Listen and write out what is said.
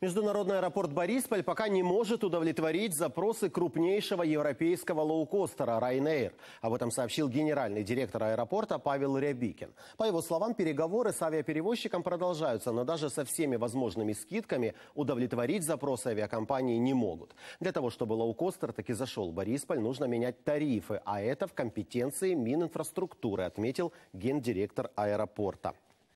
Международный аэропорт Борисполь пока не может удовлетворить запросы крупнейшего европейского лоукостера Ryanair. Об этом сообщил генеральный директор аэропорта Павел Рябикин. По его словам, переговоры с авиаперевозчиком продолжаются, но даже со всеми возможными скидками удовлетворить запросы авиакомпании не могут. Для того, чтобы лоукостер таки зашел в Борисполь, нужно менять тарифы, а это в компетенции Мининфраструктуры, отметил гендиректор аэропорта.